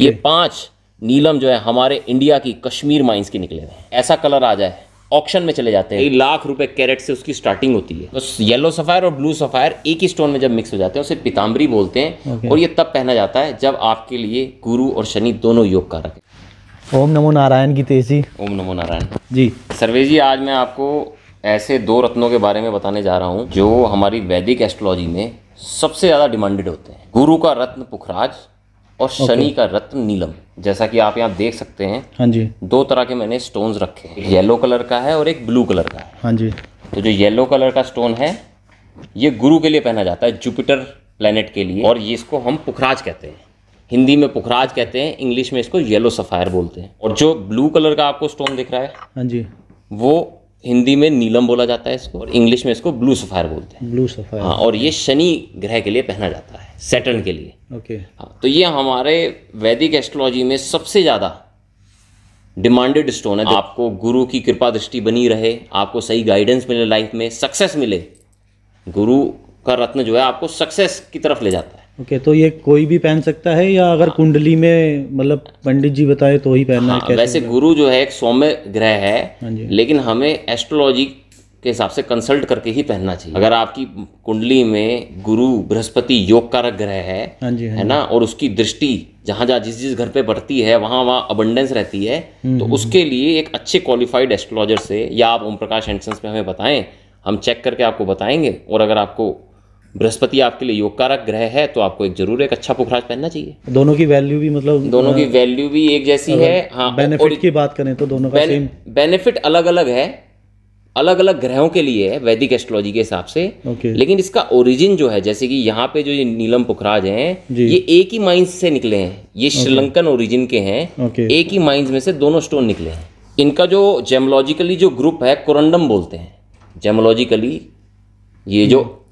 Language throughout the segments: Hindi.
ये पांच नीलम जो है हमारे इंडिया की कश्मीर माइंस के निकले हैं ऐसा कलर आ जाए ऑप्शन में चले जाते हैं लाख रुपए कैरेट से उसकी स्टार्टिंग होती है बस येलो सफायर और ब्लू सफायर एक ही स्टोन में जब मिक्स हो जाते हैं उसे पिताम्बरी बोलते हैं और ये तब पहना जाता है जब आपके लिए गुरु और शनि दोनों योग कारक है ओम नमो नारायण की तेजी ओम नमो नारायण जी सर्वे जी आज मैं आपको ऐसे दो रत्नों के बारे में बताने जा रहा हूँ जो हमारी वैदिक एस्ट्रोलॉजी में सबसे ज़्यादा डिमांडेड होते हैं गुरु का रत्न पुखराज और शनि का रत्न नीलम जैसा कि आप यहाँ देख सकते हैं हाँ जी दो तरह के मैंने स्टोन्स रखे हैं येलो कलर का है और एक ब्लू कलर का है हाँ जी तो जो येलो कलर का स्टोन है ये गुरु के लिए पहना जाता है जुपिटर प्लेनेट के लिए और ये इसको हम पुखराज कहते हैं हिंदी में पुखराज कहते हैं इंग्लिश में इसको येलो सफायर बोलते हैं और जो ब्लू कलर का आपको स्टोन दिख रहा है हाँ जी वो हिंदी में नीलम बोला जाता है इसको और इंग्लिश में इसको ब्लू सफायर बोलते हैं ब्लू सफायर हाँ और ये शनि ग्रह के लिए पहना जाता है सेटन के लिए ओके हाँ तो ये हमारे वैदिक एस्ट्रोलॉजी में सबसे ज़्यादा डिमांडेड स्टोन है आपको गुरु की कृपा दृष्टि बनी रहे आपको सही गाइडेंस मिले लाइफ में सक्सेस मिले गुरु का रत्न जो है आपको सक्सेस की तरफ ले जाता है ओके तो ये कोई भी पहन सकता है या अगर हाँ। कुंडली में मतलब पंडित जी बताए तो ही पहनना हाँ, है वैसे गुरु जो है एक सौम्य ग्रह है हाँ लेकिन हमें एस्ट्रोलॉजी के हिसाब से कंसल्ट करके ही पहनना चाहिए अगर आपकी कुंडली में गुरु बृहस्पति योग कारक ग्रह है हाँ जी, हाँ है ना और उसकी दृष्टि जहाँ जहाँ जिस जिस घर पे बढ़ती है वहाँ वहाँ अबंडेंस रहती है हम्म, तो हम्म, उसके हम्म। लिए एक अच्छे क्वालिफाइड एस्ट्रोलॉजर से या आप ओम प्रकाश एंडसन्स पे हमें बताएं हम चेक करके आपको बताएंगे और अगर आपको बृहस्पति आपके लिए योग कारक ग्रह है तो आपको एक जरूर एक अच्छा पुखराज पहनना चाहिए दोनों की वैल्यू भी मतलब दोनों की वैल्यू भी एक जैसी है हाँ बेनिफिट की बात करें तो दोनों का सेम बेनिफिट अलग अलग है अलग अलग ग्रहों के लिए है वैदिक एस्ट्रोलॉजी के हिसाब से okay. लेकिन इसका ओरिजिन जो है जैसे कि यहाँ पे जो ये नीलम पुखराज हैं ये एक ही माइंस से निकले हैं ये okay. श्रीलंकन ओरिजिन के हैं okay. एक ही माइंस में से दोनों स्टोन निकले हैं इनका जो जेमोलॉजिकली जो ग्रुप है कोरंडम बोलते हैं जेमोलॉजिकली ये जो hmm.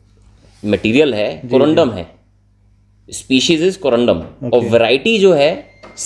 मटेरियल है कोरंडम है स्पीशीज इज कोरंडम और वैरायटी जो है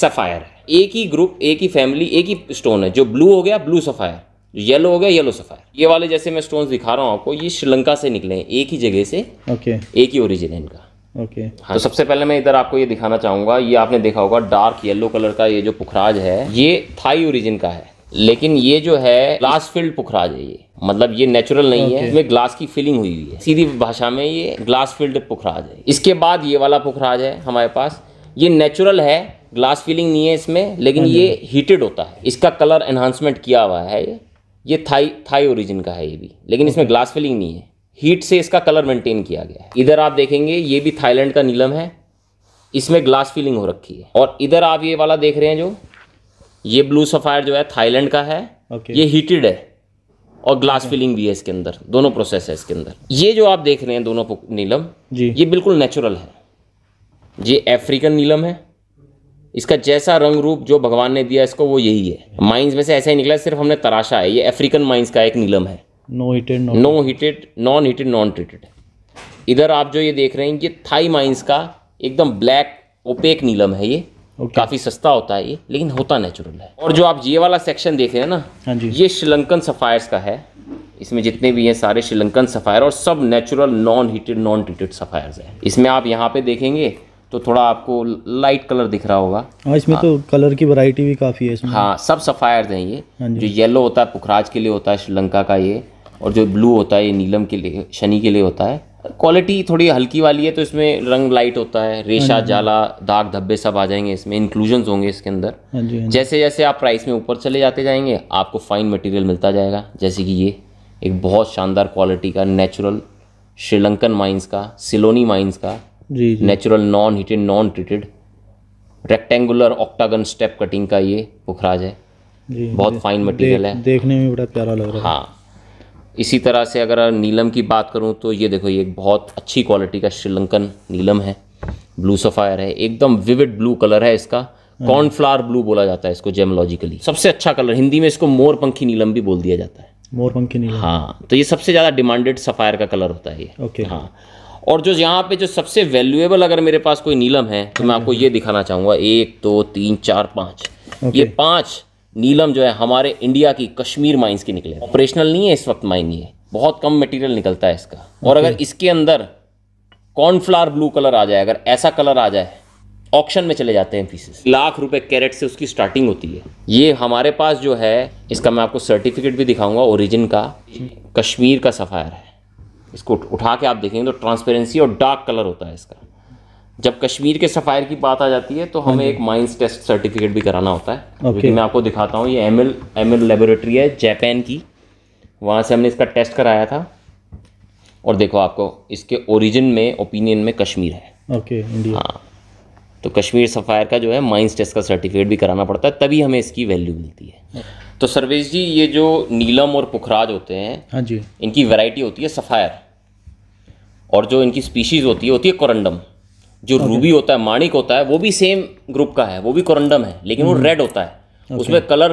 सफायर है एक ही ग्रुप एक ही फैमिली एक ही स्टोन है जो ब्लू हो गया ब्लू सफायर येलो हो गया येलो सफायर ये वाले जैसे मैं स्टोन दिखा रहा हूँ आपको ये श्रीलंका से निकले हैं एक ही जगह से ओके एक ही ओरिजिन है इनका ओके okay. हाँ तो सबसे पहले मैं इधर आपको ये दिखाना चाहूंगा ये आपने देखा होगा डार्क येलो कलर का ये जो पुखराज है ये थाई ओरिजिन का है लेकिन ये जो है ग्लास फिल्ड पुखराज है ये मतलब ये नेचुरल नहीं okay. है इसमें ग्लास की फिलिंग हुई हुई है सीधी भाषा में ये ग्लास फिल्ड पुखराज है इसके बाद ये वाला पुखराज है हमारे पास ये नेचुरल है ग्लास फिलिंग नहीं है इसमें लेकिन हाँ ये हीटेड होता है इसका कलर एनहांसमेंट किया हुआ है ये ये थाई थाई ओरिजिन का है ये भी लेकिन इसमें ग्लास फिलिंग नहीं है हीट से इसका कलर मेंटेन किया गया है इधर आप देखेंगे ये भी थाईलैंड का नीलम है इसमें ग्लास फिलिंग हो रखी है और इधर आप ये वाला देख रहे हैं जो ये ब्लू सफायर जो है थाईलैंड का है okay. ये हीटेड है और ग्लास okay. फिलिंग भी है इसके अंदर दोनों प्रोसेस है इसके अंदर ये जो आप देख रहे हैं दोनों नीलम जी ये बिल्कुल नेचुरल है ये अफ्रीकन नीलम है इसका जैसा रंग रूप जो भगवान ने दिया इसको वो यही है माइंस में से ऐसा ही निकला सिर्फ हमने तराशा है ये अफ्रीकन माइंस का एक नीलम है no heated no heated non heated non treated इधर आप जो ये देख रहे हैं ये थाई माइंस का एकदम ब्लैक ओपेक नीलम है ये okay. काफ़ी सस्ता होता है ये लेकिन होता नेचुरल है और जो आप ये वाला सेक्शन देख रहे हैं ना हाँ जी ये श्रीलंकन सफ़ायर्स का है इसमें जितने भी हैं सारे श्रीलंकन सफ़ायर और सब natural non heated non treated sapphires हैं इसमें आप यहाँ पे देखेंगे तो थोड़ा आपको लाइट कलर दिख रहा होगा हाँ इसमें तो हाँ। तो कलर की वैरायटी भी काफ़ी है इसमें हाँ सब सफ़ायर्स है ये हाँ जो येलो होता है पुखराज के लिए होता है श्रीलंका का ये और जो ब्लू होता है ये नीलम के लिए शनि के लिए होता है क्वालिटी थोड़ी हल्की वाली है तो इसमें रंग लाइट होता है रेशा हाँ हाँ जाला दाग धब्बे सब आ जाएंगे इसमें इंक्लूजन होंगे इसके अंदर हाँ जैसे जैसे आप प्राइस में ऊपर चले जाते जाएंगे आपको फाइन मटेरियल मिलता जाएगा जैसे कि ये एक बहुत शानदार क्वालिटी का नेचुरल श्रीलंकन माइंस का सिलोनी माइंस का natural non heated non treated rectangular octagon step cutting का ये पुखराज है बहुत फाइन मटेरियल है देखने में बड़ा प्यारा लग रहा है हाँ इसी तरह से अगर नीलम की बात करूँ तो ये देखो ये एक बहुत अच्छी क्वालिटी का श्रीलंकन नीलम है ब्लू सफ़ायर है एकदम विविड ब्लू कलर है इसका कॉर्नफ्लावर हम्म। ब्लू बोला जाता है इसको जेमोलॉजिकली सबसे अच्छा कलर हिंदी में इसको मोर पंखी नीलम भी बोल दिया जाता है मोरपंखी नीलम हाँ तो ये सबसे ज़्यादा डिमांडेड सफ़ायर का कलर होता है ये ओके हाँ और जो यहाँ पे जो सबसे वैल्यूएबल अगर मेरे पास कोई नीलम है तो मैं हम्म। आपको ये दिखाना चाहूँगा एक दो तो, तीन चार पाँच ये पाँच नीलम जो है हमारे इंडिया की कश्मीर माइंस की निकले ऑपरेशनल नहीं है इस वक्त माइन ये बहुत कम मटेरियल निकलता है इसका और अगर इसके अंदर कॉर्नफ्लावर ब्लू कलर आ जाए अगर ऐसा कलर आ जाए ऑप्शन में चले जाते हैं पीसेस लाख रुपए कैरेट से उसकी स्टार्टिंग होती है ये हमारे पास जो है इसका मैं आपको सर्टिफिकेट भी दिखाऊंगा ओरिजिन का कश्मीर का सफ़ायर है इसको उठा के आप देखेंगे तो ट्रांसपेरेंसी और डार्क कलर होता है इसका जब कश्मीर के सफ़ायर की बात आ जाती है तो हमें हाँ एक माइंस टेस्ट सर्टिफिकेट भी कराना होता है okay. मैं आपको दिखाता हूँ ये M L M L laboratory है जापान की वहाँ से हमने इसका टेस्ट कराया था और देखो आपको इसके ओरिजिन में ओपिनियन में कश्मीर है ओके okay, इंडिया हाँ तो कश्मीर सफ़ायर का जो है माइंस टेस्ट का सर्टिफिकेट भी कराना पड़ता है तभी हमें इसकी वैल्यू मिलती है तो सर्वेश जी ये जो नीलम और पुखराज होते हैं हाँ जी इनकी वैरायटी होती है सफ़ायर और जो इनकी स्पीशीज़ होती है होती है कोरंडम जो okay. रूबी होता है माणिक होता है वो भी सेम ग्रुप का है वो भी कोरंडम है लेकिन वो रेड hmm. होता है okay. उसमें कलर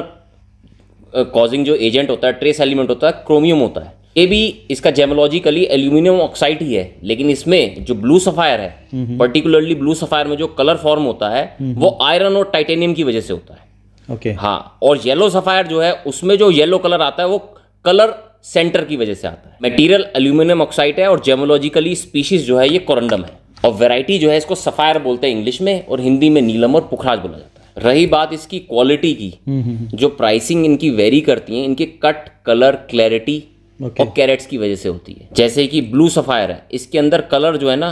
कॉजिंग uh, जो एजेंट होता है ट्रेस एलिमेंट होता है क्रोमियम होता है ये भी इसका जेमोलॉजिकली एल्यूमिनियम ऑक्साइड ही है लेकिन इसमें जो ब्लू सफायर है पर्टिकुलरली ब्लू सफायर में जो कलर फॉर्म होता है mm-hmm. वो आयरन और टाइटेनियम की वजह से होता है ओके okay. हाँ और येलो सफायर जो है उसमें जो येलो कलर आता है वो कलर सेंटर की वजह से आता है मटेरियल एल्यूमिनियम ऑक्साइड है और जेमोलॉजिकली स्पीशीज जो है ये कोरंडम है और वैरायटी जो है इसको सफ़ायर बोलते हैं इंग्लिश में और हिंदी में नीलम और पुखराज बोला जाता है रही बात इसकी क्वालिटी की हम्म, हम्म, हम्म। जो प्राइसिंग इनकी वेरी करती है इनके कट कलर क्लैरिटी okay. और कैरेट्स की वजह से होती है जैसे कि ब्लू सफ़ायर है इसके अंदर कलर जो है ना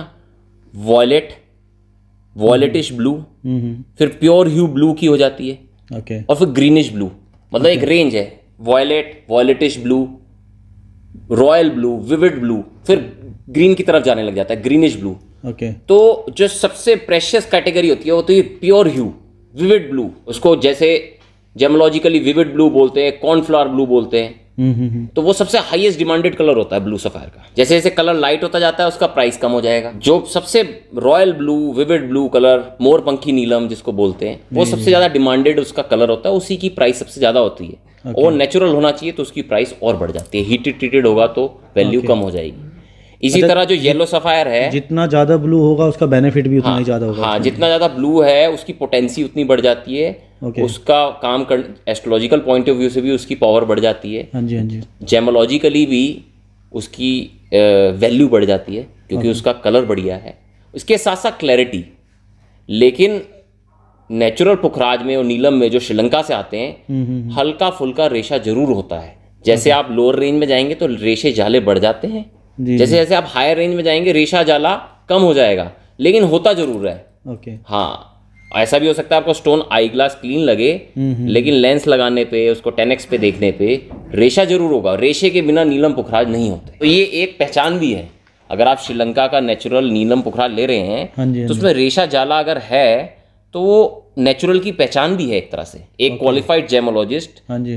वॉयलेट वॉयलेटिश ब्लू फिर प्योर ह्यू ब्लू की हो जाती है okay. और फिर ग्रीनिश ब्लू मतलब okay. एक रेंज है violet violetish blue royal blue vivid blue फिर ग्रीन की तरफ जाने लग जाता है ग्रीनिश ब्लू ओके okay. तो जो सबसे प्रेशियस कैटेगरी होती है वो तो ये प्योर ह्यू विविड ब्लू उसको जैसे जेमोलॉजिकली विविड ब्लू बोलते हैं कॉर्नफ्लावर ब्लू बोलते हैं हम्म, हम्म, हम्म। तो वो सबसे हाईएस्ट डिमांडेड कलर होता है ब्लू सफायर का जैसे जैसे कलर लाइट होता जाता है उसका प्राइस कम हो जाएगा जो सबसे royal blue vivid blue colour मोरपंखी नीलम जिसको बोलते हैं वो सबसे ज्यादा डिमांडेड उसका कलर होता है उसी की प्राइस सबसे ज्यादा होती है और नेचुरल होना चाहिए तो उसकी प्राइस और बढ़ जाती है हीटेड ट्रीटेड होगा तो वैल्यू कम हो जाएगी इसी तरह जो येलो सफायर है जितना ज्यादा ब्लू होगा उसका बेनिफिट भी उतना ही हाँ, ज्यादा होगा हाँ जितना ज्यादा ब्लू है उसकी पोटेंसी उतनी बढ़ जाती है okay. उसका काम कर एस्ट्रोलॉजिकल पॉइंट ऑफ व्यू से भी उसकी पावर बढ़ जाती है हाँ जी हाँ जी जेमोलॉजिकली भी उसकी वैल्यू बढ़ जाती है क्योंकि उसका कलर बढ़िया है उसके साथ साथ क्लैरिटी लेकिन नेचुरल पुखराज में और नीलम में जो श्रीलंका से आते हैं हम्म, हम्म, हम्म। हल्का फुल्का रेशा जरूर होता है जैसे आप लोअर रेंज में जाएंगे तो रेशे जाले बढ़ जाते हैं जैसे जैसे आप हायर रेंज में जाएंगे रेशा जाला कम हो जाएगा लेकिन होता जरूर है ओके हाँ ऐसा भी हो सकता है आपको स्टोन आई ग्लास क्लीन लगे हम्म, हम्म। लेकिन लेंस लगाने पे उसको टेनेक्स पे देखने पे रेशा जरूर होगा रेशे के बिना नीलम पुखराज नहीं होते तो ये एक पहचान भी है अगर आप श्रीलंका का नेचुरल नीलम पुखराज ले रहे हैं हाँ हाँ तो उसमें रेशा जाला अगर है तो वो नेचुरल की पहचान भी है एक तरह से एक क्वालिफाइड जेमोलॉजिस्ट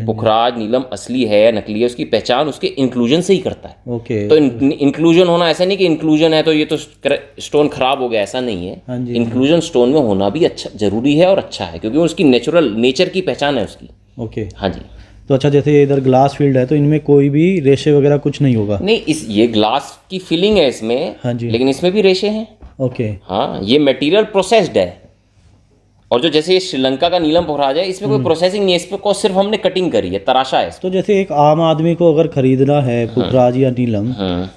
पुखराज नीलम असली है या नकली है उसकी पहचान उसके इंक्लूजन से ही करता है ओके तो इंक्लूजन होना ऐसा नहीं कि इंक्लूजन है तो ये तो स्टोन खराब हो गया ऐसा नहीं है इंक्लूजन हाँ स्टोन हाँ में होना भी अच्छा जरूरी है और अच्छा है क्योंकि उसकी नेचुरल नेचर की पहचान है उसकी ओके हाँ जी तो अच्छा जैसे इधर ग्लास फील्ड है तो इनमें कोई भी रेशे वगैरह कुछ नहीं होगा नहीं इस ये ग्लास की फीलिंग है इसमें हाँ जी लेकिन इसमें भी रेशे हैं ओके हाँ ये मटेरियल प्रोसेस्ड है और जो जैसे ये श्रीलंका का नीलम पोखराज है इसमें कोई प्रोसेसिंग हम्म। नहीं है इस को सिर्फ हमने कटिंग करी है तराशा है तो जैसे एक आम आदमी को अगर खरीदना है हाँ। पोखराज या नीलम हाँ।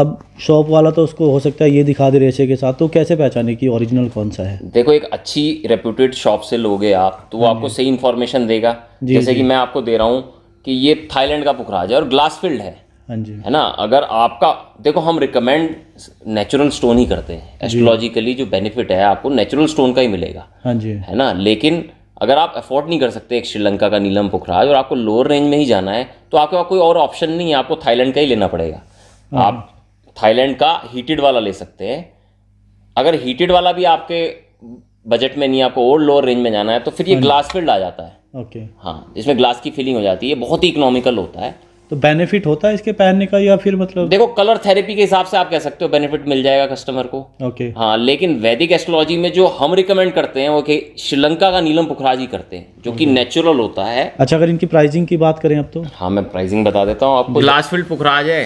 अब शॉप वाला तो उसको हो सकता है ये दिखा दे रेशे के साथ तो कैसे पहचाने कि ओरिजिनल कौन सा है देखो एक अच्छी रेप्यूटेड शॉप से लोगे आप तो वो हाँ आपको सही इन्फॉर्मेशन देगा जैसे कि मैं आपको दे रहा हूँ कि ये थाईलैंड का पुखराज है और ग्लास फील्ड है हाँ जी है ना अगर आपका देखो हम रिकमेंड नेचुरल स्टोन ही करते हैं एस्ट्रोलॉजिकली जो बेनिफिट है आपको नेचुरल स्टोन का ही मिलेगा हाँ जी है ना लेकिन अगर आप अफोर्ड नहीं कर सकते एक श्रीलंका का नीलम पुखराज और आपको लोअर रेंज में ही जाना है तो आपके पास कोई और ऑप्शन नहीं है आपको थाईलैंड का ही लेना पड़ेगा हाँ। आप थाईलैंड का हीटेड वाला ले सकते हैं अगर हीटेड वाला भी आपके बजट में नहीं आपको और लोअर रेंज में जाना है तो फिर ये ग्लास हाँ फील्ड आ जाता है ओके हाँ इसमें ग्लास की फीलिंग हो जाती है बहुत ही इकोनॉमिकल होता है तो बेनिफिट होता है इसके पहनने का या फिर मतलब देखो कलर थेरेपी के हिसाब से आप कह सकते हो बेनिफिट मिल जाएगा कस्टमर को ओके okay. हाँ लेकिन वैदिक एस्ट्रोलॉजी में जो हम रिकमेंड करते हैं वो कि श्रीलंका का नीलम पुखराजी करते हैं जो कि नेचुरल होता है अच्छा अगर इनकी प्राइसिंग की बात करें अब तो हाँ मैं प्राइसिंग बता देता हूँ आपको लास्टफील्ड पुखराज है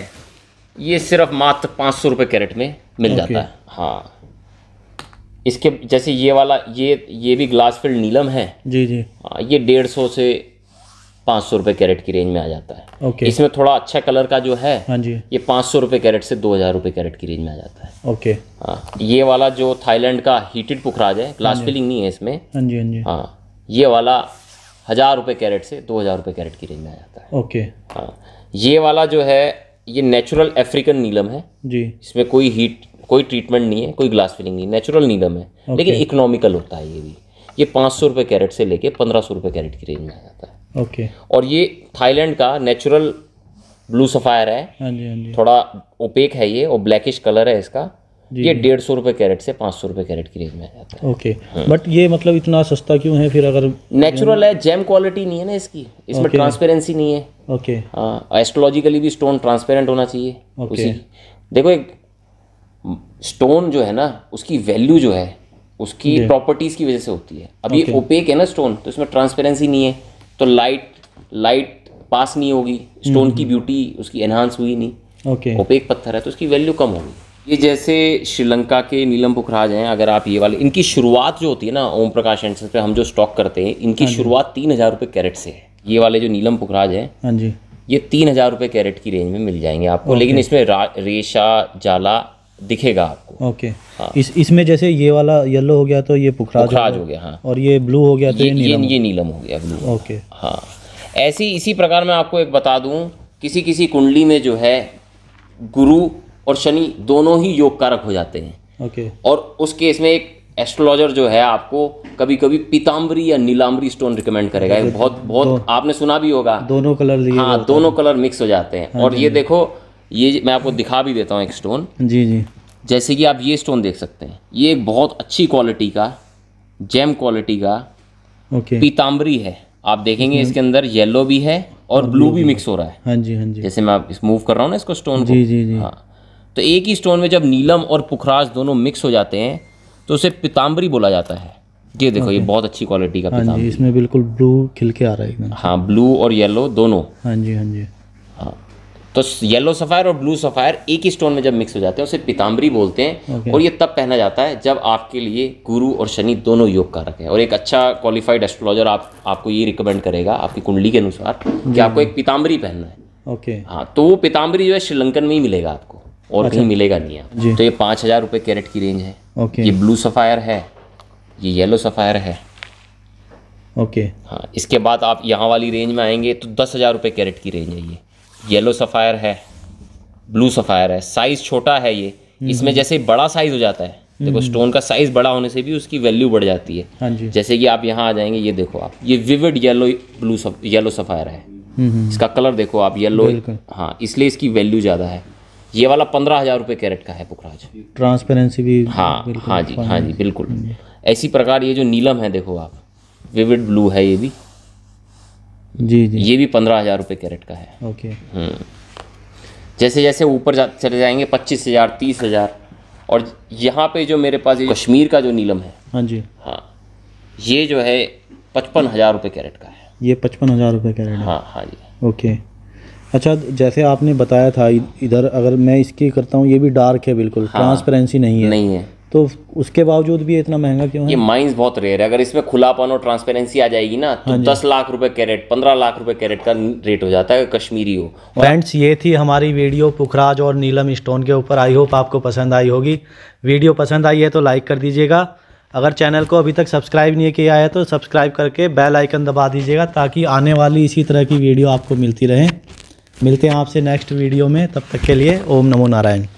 ये सिर्फ मात्र पाँच सौ रुपये कैरेट में मिल okay. जाता है हाँ इसके जैसे ये वाला ये ये भी ग्लास फील्ड नीलम है जी जी हाँ, ये डेढ़ सौ से पाँच सौ रुपये कैरेट की रेंज में आ जाता है ओके इसमें थोड़ा अच्छा कलर का जो है हाँ जी ये पाँच सौ रुपये कैरेट से दो हज़ार रुपये कैरेट की रेंज में आ जाता है ओके हाँ ये वाला जो थाईलैंड का हीटेड पुखराज है ग्लास हाँ फिलिंग नहीं है इसमें हाँ जी हाँ जी हाँ ये वाला हज़ार रुपये कैरेट से दो हज़ार रुपये कैरेट की रेंज में आ जाता है ओके हाँ ये वाला जो है ये नेचुरल अफ्रीकन नीलम है जी इसमें कोई हीट कोई ट्रीटमेंट नहीं है कोई ग्लास फिलिंग नहीं नेचुरल नीलम है लेकिन इकोनॉमिकल होता है ये भी ये पाँच सौ रुपये कैरेट से लेके पंद्रह सौ रुपये कैरेट की रेंज में आ जाता है ओके और ये थाईलैंड का नेचुरल ब्लू सफ़ायर है हाँ जी हाँ जी थोड़ा ओपेक है ये और ब्लैकिश कलर है इसका ये डेढ़ सौ रुपये कैरेट से पाँच सौ रुपये कैरेट की रेंज में आ जाता है ओके हाँ। बट ये मतलब इतना सस्ता क्यों है फिर अगर नेचुरल है जेम क्वालिटी नहीं है ना इसकी इसमें ट्रांसपेरेंसी नहीं है ओके हाँ एस्ट्रोलॉजिकली भी स्टोन ट्रांसपेरेंट होना चाहिए देखो एक स्टोन जो है ना उसकी वैल्यू जो है उसकी प्रॉपर्टीज की वजह से होती है अब ये ओपेक है ना स्टोन तो इसमें ट्रांसपेरेंसी नहीं है तो लाइट लाइट पास नहीं होगी स्टोन हम्म, की ब्यूटी हम्म। उसकी एनहांस हुई नहीं ओके ओपेक पत्थर है तो उसकी वैल्यू कम होगी ये जैसे श्रीलंका के नीलम पुखराज हैं अगर आप ये वाले इनकी शुरुआत जो होती है ना ओम प्रकाश एंड पे हम जो स्टॉक करते हैं इनकी हाँ शुरुआत तीन हज़ार रुपये कैरेट से है ये वाले जो नीलम पुखराज हैं हाँ जी ये तीन हज़ार रुपये कैरेट की रेंज में मिल जाएंगे आपको लेकिन इसमें रेशा जाला दिखेगा आपको ओके हाँ इस इसमें जैसे ये वाला येलो हो गया तो ये पुखराज, पुखराज हो गया हाँ और ये ब्लू हो गया तो ये, ये नीलम ये, नीलम हो गया ब्लू ओके हाँ ऐसी इसी प्रकार मैं आपको एक बता दूं किसी किसी कुंडली में जो है गुरु और शनि दोनों ही योग कारक हो जाते हैं ओके और उस केस में एक एस्ट्रोलॉजर जो है आपको कभी कभी पीताम्बरी या नीलाम्बरी स्टोन रिकमेंड करेगा बहुत बहुत आपने सुना भी होगा दोनों कलर हाँ दोनों कलर मिक्स हो जाते हैं हाँ और ये हाँ देखो ये मैं आपको दिखा भी देता हूँ एक स्टोन जी जी जैसे कि आप ये स्टोन देख सकते हैं ये एक बहुत अच्छी क्वालिटी का जेम क्वालिटी का ओके पीताम्बरी है आप देखेंगे इसके अंदर येलो भी है और ब्लू भी मिक्स हो रहा है हाँ जी हाँ जी जैसे मैं आप इस मूव कर रहा हूँ ना इसको स्टोन जी जी जी हाँ तो एक ही स्टोन में जब नीलम और पुखराज दोनों मिक्स हो जाते हैं तो उसे पीताम्बरी बोला जाता है ये देखो ये बहुत अच्छी क्वालिटी का हाँ इसमें बिल्कुल ब्लू खिल के आ रहा है हाँ ब्लू और येलो दोनों हाँ जी हाँ जी तो येलो सफ़ायर और ब्लू सफ़ायर एक ही स्टोन में जब मिक्स हो जाते हैं उसे पिताम्बरी बोलते हैं okay. और ये तब पहना जाता है जब आपके लिए गुरु और शनि दोनों योग कारक है और एक अच्छा क्वालिफाइड एस्ट्रोलॉजर आप आपको ये रिकमेंड करेगा आपकी कुंडली के अनुसार कि आपको एक पिताम्बरी पहनना है ओके okay. हाँ तो वो पिताम्बरी जो है श्रीलंकन में ही मिलेगा आपको और अच्छा। कहीं मिलेगा नहीं आप तो ये पाँच हज़ार रुपये कैरेट की रेंज है ओके ये ब्लू सफ़ायर है ये येलो सफ़ायर है ओके हाँ इसके बाद आप यहाँ वाली रेंज में आएंगे तो दस हज़ार रुपये कैरेट की रेंज है ये येलो सफ़ायर है ब्लू सफ़ायर है साइज़ छोटा है ये हम्म। इसमें जैसे बड़ा साइज़ हो जाता है देखो स्टोन हम्म। का साइज़ बड़ा होने से भी उसकी वैल्यू बढ़ जाती है हाँ जी। जैसे कि आप यहाँ आ जाएंगे ये देखो आप ये विविड येलो ब्लू सफ, येलो सफ़ायर है हम्म, इसका कलर देखो आप येलो हाँ इसलिए इसकी वैल्यू ज़्यादा है ये वाला पंद्रह हज़ार रुपये कैरेट का है पुखराज ट्रांसपेरेंसी भी हाँ हाँ जी हाँ जी बिल्कुल ऐसी प्रकार ये जो नीलम है देखो आप विविड ब्लू है ये भी जी जी ये भी पंद्रह हज़ार रुपये कैरेट का है ओके हम्म। जैसे जैसे ऊपर जा, चले जाएंगे पच्चीस हज़ार तीस हज़ार और यहाँ पे जो मेरे पास ये कश्मीर का जो नीलम है हाँ जी हाँ ये जो है पचपन हज़ार रुपये कैरेट का है ये पचपन हज़ार रुपये कैरेट हाँ हाँ जी ओके अच्छा जैसे आपने बताया था इधर अगर मैं इसकी करता हूँ ये भी डार्क है बिल्कुल हाँ, ट्रांसपेरेंसी नहीं है नहीं है तो उसके बावजूद भी इतना महंगा क्यों है ये माइंस बहुत रेयर है अगर इसमें खुलापन और ट्रांसपेरेंसी आ जाएगी ना तो हाँ दस लाख रुपए कैरेट पंद्रह लाख रुपए कैरेट का रेट हो जाता है कश्मीरी हो फ्रेंड्स ये थी हमारी वीडियो पुखराज और नीलम स्टोन के ऊपर आई होप आपको पसंद आई होगी वीडियो पसंद आई है तो लाइक कर दीजिएगा अगर चैनल को अभी तक सब्सक्राइब नहीं किया है तो सब्सक्राइब करके बेल आइकन दबा दीजिएगा ताकि आने वाली इसी तरह की वीडियो आपको मिलती रहे मिलते हैं आपसे नेक्स्ट वीडियो में तब तक के लिए ओम नमो नारायण